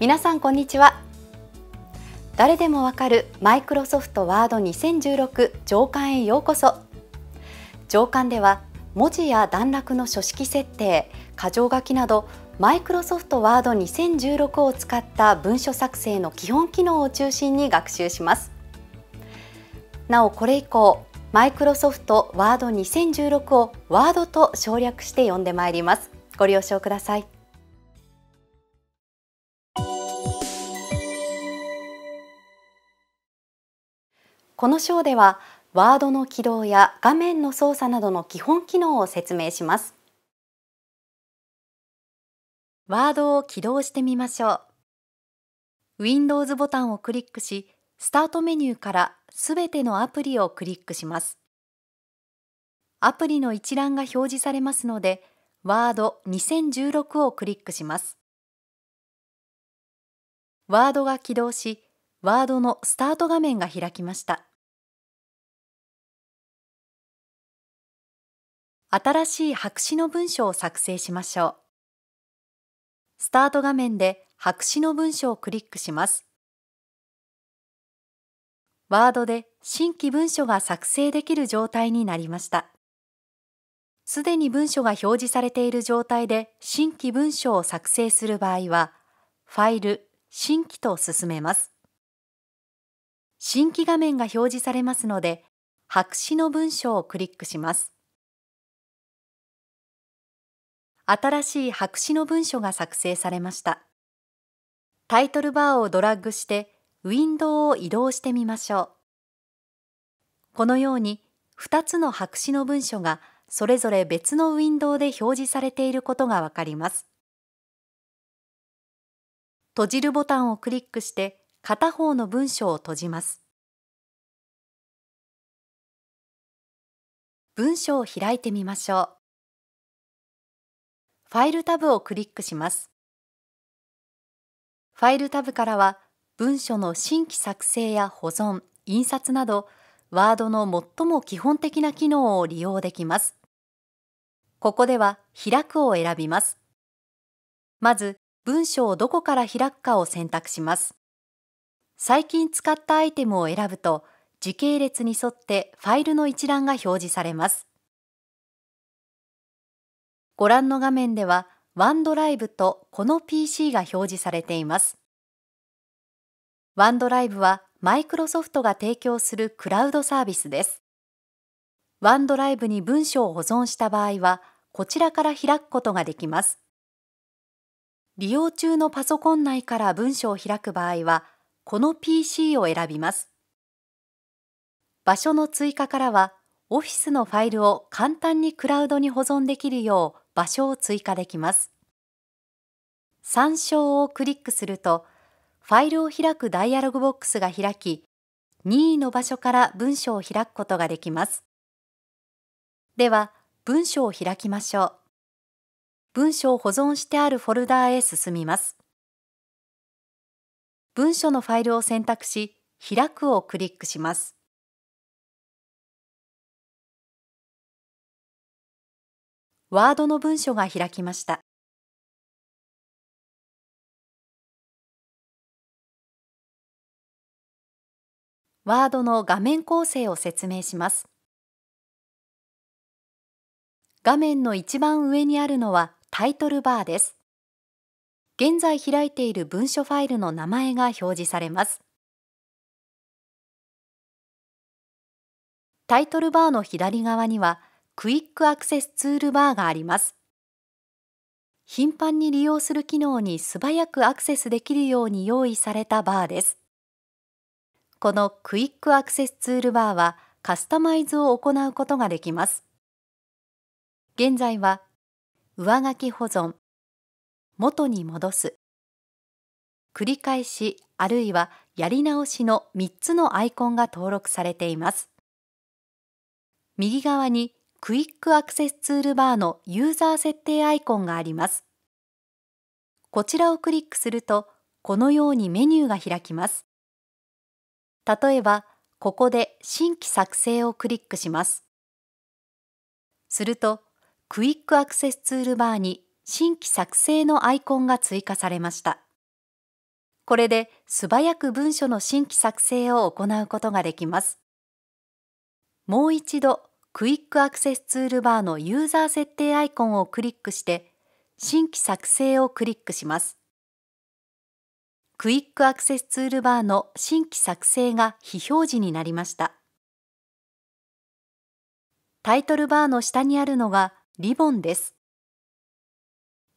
皆さんこんにちは誰でもわかるマイクロソフトワード2016上巻へようこそ上巻では文字や段落の書式設定箇条書きなどマイクロソフトワード2016を使った文書作成の基本機能を中心に学習しますなおこれ以降マイクロソフトワード2016をワードと省略して読んでまいりますご了承くださいこの章ではワードの起動や画面の操作などの基本機能を説明しますワードを起動してみましょう Windows ボタンをクリックしスタートメニューからすべてのアプリをクリックしますアプリの一覧が表示されますのでワード2016をクリックしますワードが起動しワードのスタート画面が開きました新しい白紙の文章を作成しましょう。スタート画面で白紙の文章をクリックします。ワードで新規文書が作成できる状態になりました。すでに文書が表示されている状態で新規文書を作成する場合は、ファイル、新規と進めます。新規画面が表示されますので、白紙の文章をクリックします。新しい白紙の文書が作成されましたタイトルバーをドラッグしてウィンドウを移動してみましょうこのように2つの白紙の文書がそれぞれ別のウィンドウで表示されていることがわかります閉じるボタンをクリックして片方の文書を閉じます文書を開いてみましょうファイルタブをクリックします。ファイルタブからは文書の新規作成や保存、印刷などワードの最も基本的な機能を利用できます。ここでは開くを選びます。まず文章をどこから開くかを選択します。最近使ったアイテムを選ぶと時系列に沿ってファイルの一覧が表示されます。ご覧の画面では、ワンドライブとこの PC が表示されています。ワンドライブはマイクロソフトが提供するクラウドサービスです。ワンドライブに文章を保存した場合は、こちらから開くことができます。利用中のパソコン内から文章を開く場合は、この PC を選びます。場所の追加からは、オフィスのファイルを簡単にクラウドに保存できるよう場所を追加できます。参照をクリックすると、ファイルを開くダイアログボックスが開き、任意の場所から文章を開くことができます。では、文章を開きましょう。文章を保存してあるフォルダへ進みます。文書のファイルを選択し、開くをクリックします。ワードの文書が開きました。ワードの画面構成を説明します。画面の一番上にあるのはタイトルバーです。現在開いている文書ファイルの名前が表示されます。タイトルバーの左側にはクイックアクセスツールバーがあります。頻繁に利用する機能に素早くアクセスできるように用意されたバーです。このクイックアクセスツールバーはカスタマイズを行うことができます。現在は上書き保存、元に戻す、繰り返しあるいはやり直しの3つのアイコンが登録されています。右側にクイックアクセスツールバーのユーザー設定アイコンがあります。こちらをクリックすると、このようにメニューが開きます。例えば、ここで新規作成をクリックします。すると、クイックアクセスツールバーに新規作成のアイコンが追加されました。これで素早く文書の新規作成を行うことができます。もう一度クイックアクセスツールバーのユーザー設定アイコンをクリックして新規作成をクリックします。クイックアクセスツールバーの新規作成が非表示になりました。タイトルバーの下にあるのがリボンです。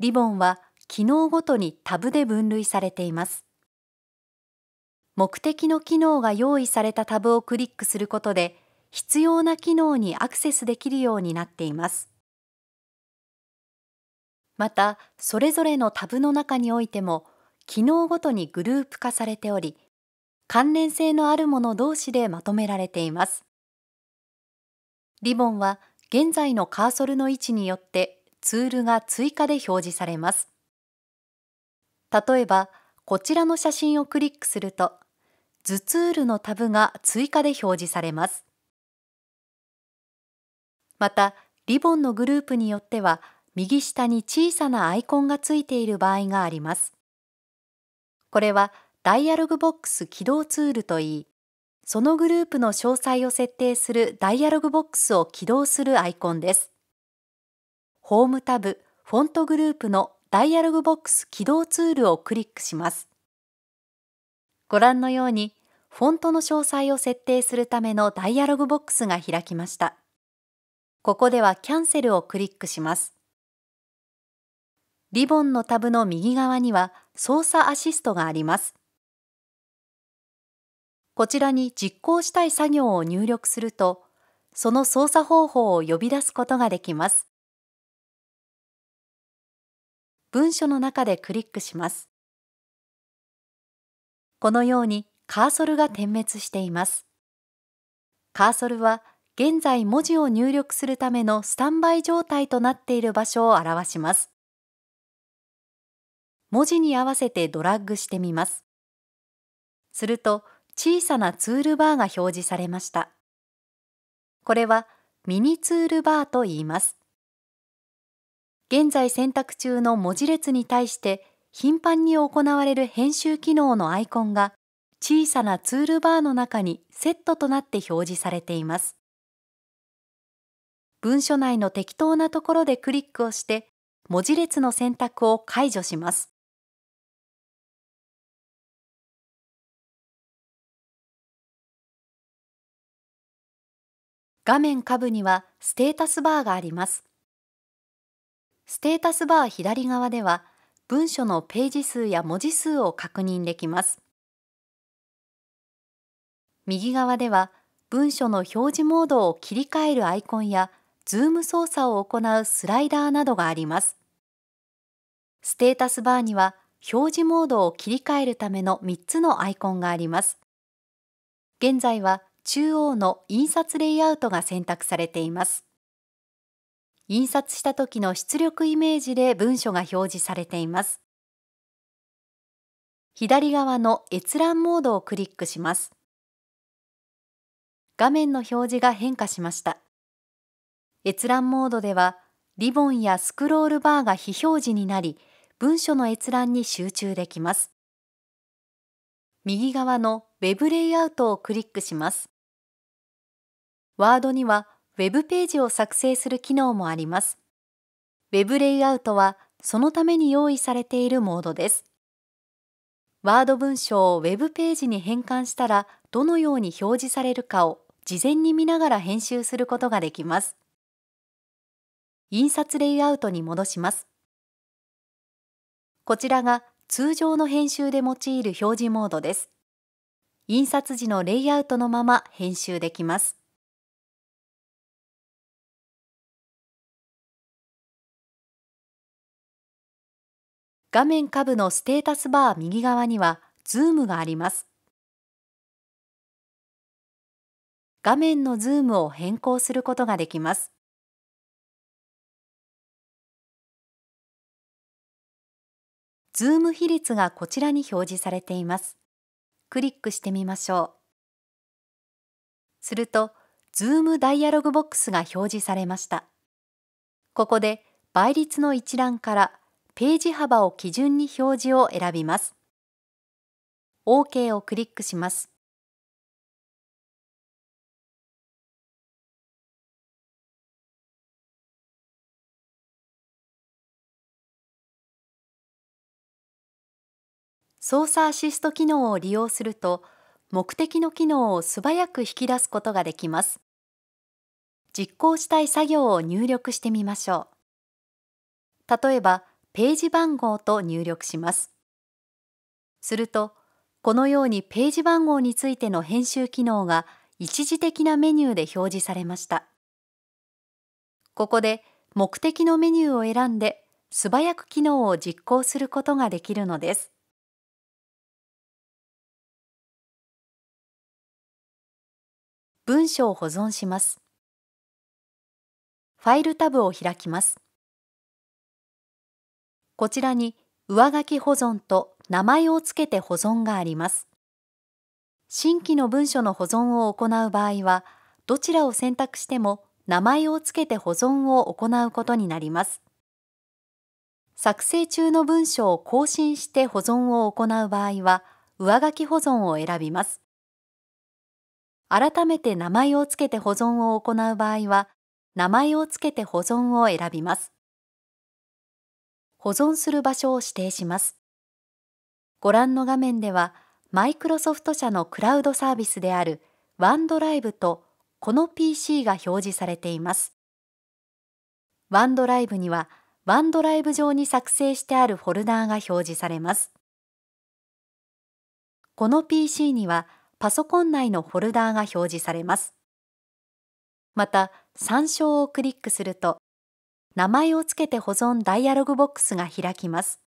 リボンは機能ごとにタブで分類されています。目的の機能が用意されたタブをクリックすることで必要な機能にアクセスできるようになっています。また、それぞれのタブの中においても、機能ごとにグループ化されており、関連性のあるもの同士でまとめられています。リボンは現在のカーソルの位置によってツールが追加で表示されます。例えば、こちらの写真をクリックすると、図ツールのタブが追加で表示されます。またリボンのグループによっては右下に小さなアイコンがついている場合がありますこれはダイアログボックス起動ツールといいそのグループの詳細を設定するダイアログボックスを起動するアイコンですホームタブフォントグループのダイアログボックス起動ツールをクリックしますご覧のようにフォントの詳細を設定するためのダイアログボックスが開きました。ここではキャンセルをクリックします。リボンのタブの右側には操作アシストがあります。こちらに実行したい作業を入力すると、その操作方法を呼び出すことができます。文書の中でクリックします。このようにカーソルが点滅しています。カーソルは現在文字を入力するためのスタンバイ状態となっている場所を表します。文字に合わせてドラッグしてみます。すると小さなツールバーが表示されました。これはミニツールバーと言います。現在選択中の文字列に対して頻繁に行われる編集機能のアイコンが小さなツールバーの中にセットとなって表示されています。文書内の適当なところでクリックをして文字列の選択を解除します。画面下部にはステータスバーがあります。ステータスバー左側では文書のページ数や文字数を確認できます。右側では文書の表示モードを切り替えるアイコンやズーム操作を行うスライダーなどがあります。ステータスバーには表示モードを切り替えるための3つのアイコンがあります。現在は中央の印刷レイアウトが選択されています。印刷した時の出力イメージで文書が表示されています。左側の閲覧モードをクリックします。画面の表示が変化しました。閲覧モードではリボンやスクロールバーが非表示になり文書の閲覧に集中できます右側の Web レイアウトをクリックしますワードには Web ページを作成する機能もあります Web レイアウトはそのために用意されているモードですワード文章を Web ページに変換したらどのように表示されるかを事前に見ながら編集することができます印刷レイアウトに戻します。こちらが通常の編集で用いる表示モードです。印刷時のレイアウトのまま編集できます。画面下部のステータスバー右側にはズームがあります。画面のズームを変更することができます。ズーム比率がこちらに表示されています。クリックしてみましょう。すると、ズームダイアログボックスが表示されました。ここで倍率の一覧からページ幅を基準に表示を選びます。OK をクリックします。操作アシスト機能を利用すると目的の機能を素早く引き出すことができます実行したい作業を入力してみましょう例えばページ番号と入力しますするとこのようにページ番号についての編集機能が一時的なメニューで表示されましたここで目的のメニューを選んで素早く機能を実行することができるのです文章を保存します。ファイルタブを開きます。こちらに上書き保存と名前をつけて保存があります。新規の文書の保存を行う場合は、どちらを選択しても名前をつけて保存を行うことになります。作成中の文章を更新して保存を行う場合は、上書き保存を選びます。改めて名前を付けて保存を行う場合は、名前を付けて保存を選びます。保存する場所を指定します。ご覧の画面では、マイクロソフト社のクラウドサービスであるワンドライブとこの PC が表示されています。ワンドライブには、ワンドライブ上に作成してあるフォルダーが表示されます。この PC には、パソコン内のフォルダーが表示されます。また、参照をクリックすると、名前をつけて保存ダイアログボックスが開きます。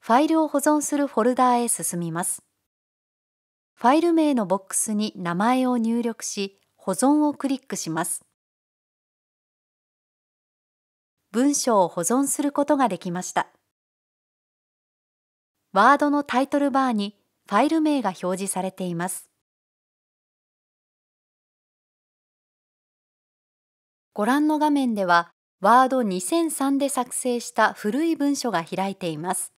ファイルを保存するフォルダーへ進みます。ファイル名のボックスに名前を入力し、保存をクリックします。文章を保存することができました。ワードのタイトルバーにファイル名が表示されています。ご覧の画面では、ワード2003で作成した古い文書が開いています。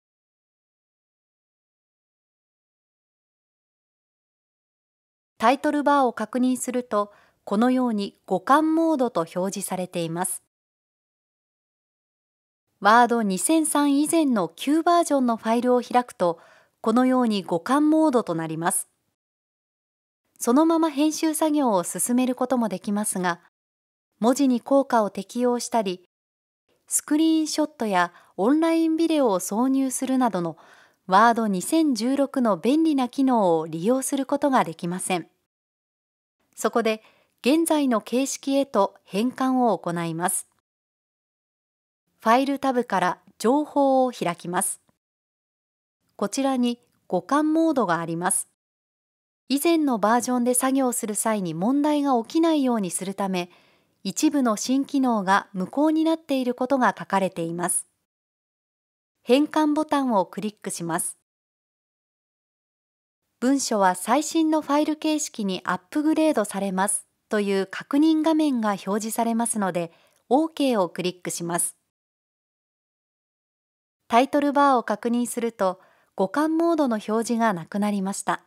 タイトルバーを確認すると、このように互換モードと表示されています。ワード2003以前の旧バージョンのファイルを開くと、このように互換モードとなります。そのまま編集作業を進めることもできますが、文字に効果を適用したり、スクリーンショットやオンラインビデオを挿入するなどのワード2016の便利な機能を利用することができません。そこで現在の形式へと変換を行います。ファイルタブから情報を開きます。こちらに互換モードがあります。以前のバージョンで作業する際に問題が起きないようにするため、一部の新機能が無効になっていることが書かれています。変換ボタンをクリックします。文書は最新のファイル形式にアップグレードされますという確認画面が表示されますので OK をクリックします。タイトルバーを確認すると互換モードの表示がなくなりました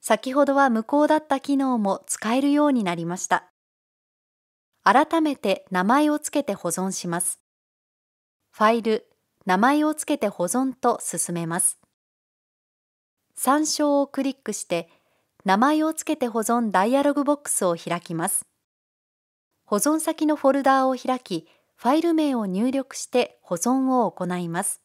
先ほどは無効だった機能も使えるようになりました改めて名前をつけて保存しますファイル名前をつけて保存と進めます参照をクリックして名前をつけて保存ダイアログボックスを開きます保存先のフォルダーを開きファイル名を入力して保存を行います